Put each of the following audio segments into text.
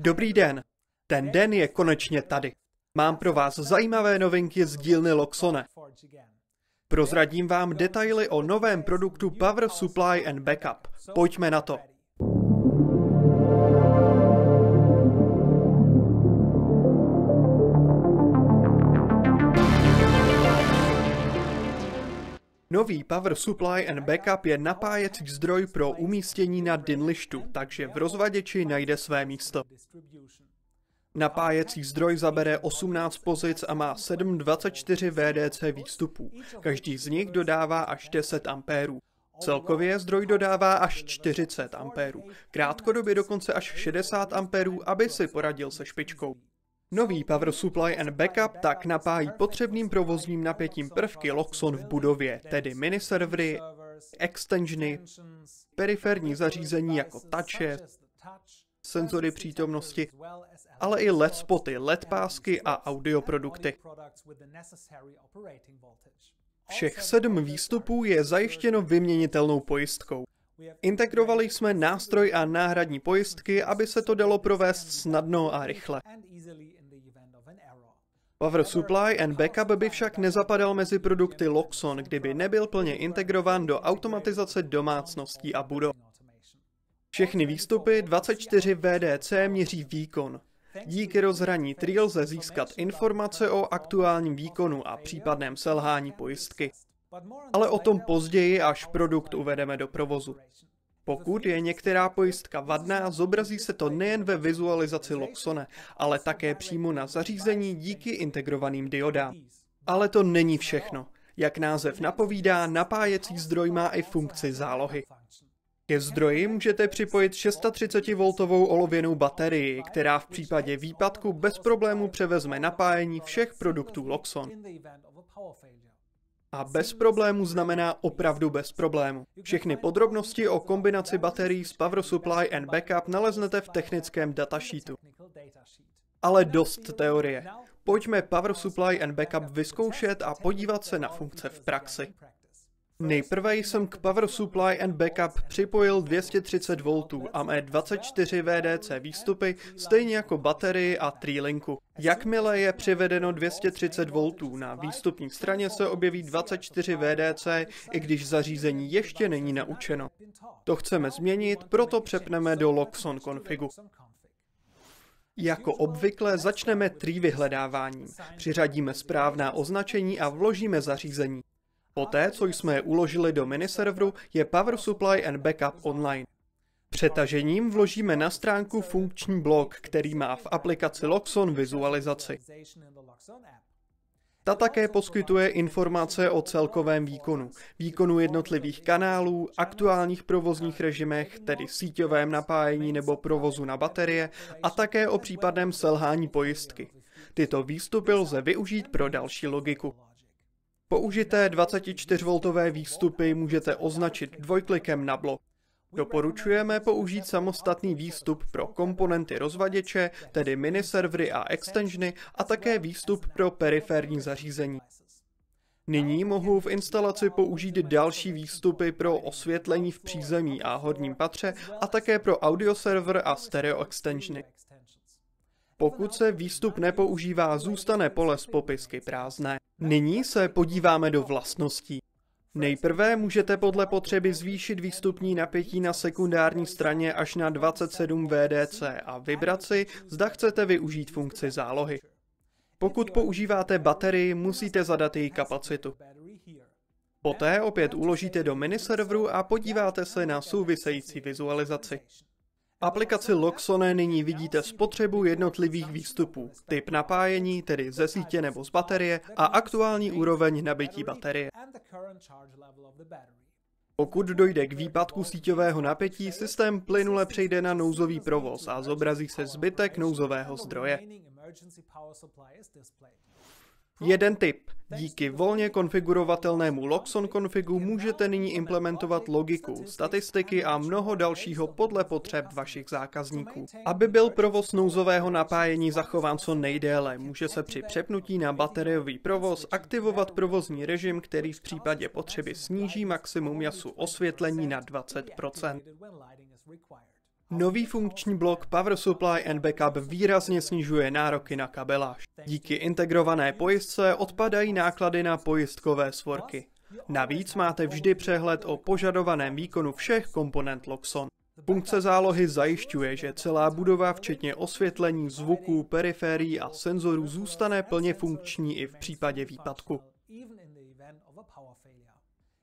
Dobrý den. Ten den je konečně tady. Mám pro vás zajímavé novinky z dílny Loxone. Prozradím vám detaily o novém produktu Power Supply and Backup. Pojďme na to. Nový Power Supply and Backup je napájecí zdroj pro umístění na DIN-lištu, takže v rozvaděči najde své místo. Napájecí zdroj zabere 18 pozic a má 724 VDC výstupů. Každý z nich dodává až 10 ampérů. Celkově zdroj dodává až 40 ampérů, krátkodobě dokonce až 60 ampérů, aby si poradil se špičkou. Nový power supply and backup tak napájí potřebným provozním napětím prvky Loxon v budově, tedy miniservery, extensiony, periferní zařízení jako tače, senzory přítomnosti, ale i LED spoty, LED pásky a audioprodukty. Všech sedm výstupů je zajištěno vyměnitelnou pojistkou. Integrovali jsme nástroj a náhradní pojistky, aby se to dalo provést snadno a rychle. Power Supply and Backup by však nezapadal mezi produkty Loxon, kdyby nebyl plně integrován do automatizace domácností a budov. Všechny výstupy 24 VDC měří výkon. Díky rozhraní triel lze získat informace o aktuálním výkonu a případném selhání pojistky. Ale o tom později, až produkt uvedeme do provozu. Pokud je některá pojistka vadná, zobrazí se to nejen ve vizualizaci Loxone, ale také přímo na zařízení díky integrovaným diodám. Ale to není všechno. Jak název napovídá, napájecí zdroj má i funkci zálohy. Ke zdroji můžete připojit 630V olověnou baterii, která v případě výpadku bez problému převezme napájení všech produktů Loxon. A bez problému znamená opravdu bez problému. Všechny podrobnosti o kombinaci baterií z Power Supply and Backup naleznete v technickém datasheetu. Ale dost teorie. Pojďme Power Supply and Backup vyzkoušet a podívat se na funkce v praxi. Nejprve jsem k Power Supply and Backup připojil 230 V a mé 24 VDC výstupy, stejně jako baterii a trýlinku. Jakmile je přivedeno 230 V na výstupní straně se objeví 24 VDC, i když zařízení ještě není naučeno. To chceme změnit, proto přepneme do Loxon konfigu. Jako obvykle začneme trý vyhledáváním. Přiřadíme správná označení a vložíme zařízení. Poté, co jsme je uložili do miniserveru, je Power Supply and Backup online. Přetažením vložíme na stránku funkční blok, který má v aplikaci Loxon vizualizaci. Ta také poskytuje informace o celkovém výkonu, výkonu jednotlivých kanálů, aktuálních provozních režimech, tedy síťovém napájení nebo provozu na baterie, a také o případném selhání pojistky. Tyto výstupy lze využít pro další logiku. Použité 24V výstupy můžete označit dvojklikem na blok. Doporučujeme použít samostatný výstup pro komponenty rozvaděče, tedy miniservery a extensiony, a také výstup pro periferní zařízení. Nyní mohu v instalaci použít další výstupy pro osvětlení v přízemí a horním patře a také pro audio server a stereo extensiony. Pokud se výstup nepoužívá, zůstane pole z popisky prázdné. Nyní se podíváme do vlastností. Nejprve můžete podle potřeby zvýšit výstupní napětí na sekundární straně až na 27 VDC a vybrat si, zda chcete využít funkci zálohy. Pokud používáte baterii, musíte zadat její kapacitu. Poté opět uložíte do miniserveru a podíváte se na související vizualizaci aplikaci Loxone nyní vidíte spotřebu jednotlivých výstupů, typ napájení, tedy ze sítě nebo z baterie a aktuální úroveň nabití baterie. Pokud dojde k výpadku síťového napětí, systém plynule přejde na nouzový provoz a zobrazí se zbytek nouzového zdroje. Jeden tip. Díky volně konfigurovatelnému Loxon konfigu můžete nyní implementovat logiku, statistiky a mnoho dalšího podle potřeb vašich zákazníků. Aby byl provoz nouzového napájení zachován co nejdéle, může se při přepnutí na bateriový provoz aktivovat provozní režim, který v případě potřeby sníží maximum jasu osvětlení na 20 Nový funkční blok Power Supply and Backup výrazně snižuje nároky na kabeláž. Díky integrované pojistce odpadají náklady na pojistkové svorky. Navíc máte vždy přehled o požadovaném výkonu všech komponent Loxon. Funkce zálohy zajišťuje, že celá budova, včetně osvětlení, zvuků, periférií a senzorů, zůstane plně funkční i v případě výpadku.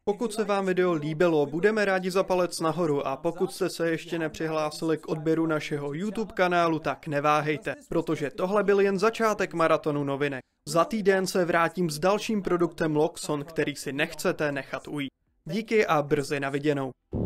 Pokud se vám video líbilo, budeme rádi za palec nahoru a pokud jste se ještě nepřihlásili k odběru našeho YouTube kanálu, tak neváhejte, protože tohle byl jen začátek maratonu novinek. Za týden se vrátím s dalším produktem Loxon, který si nechcete nechat ujít. Díky a brzy na viděnou.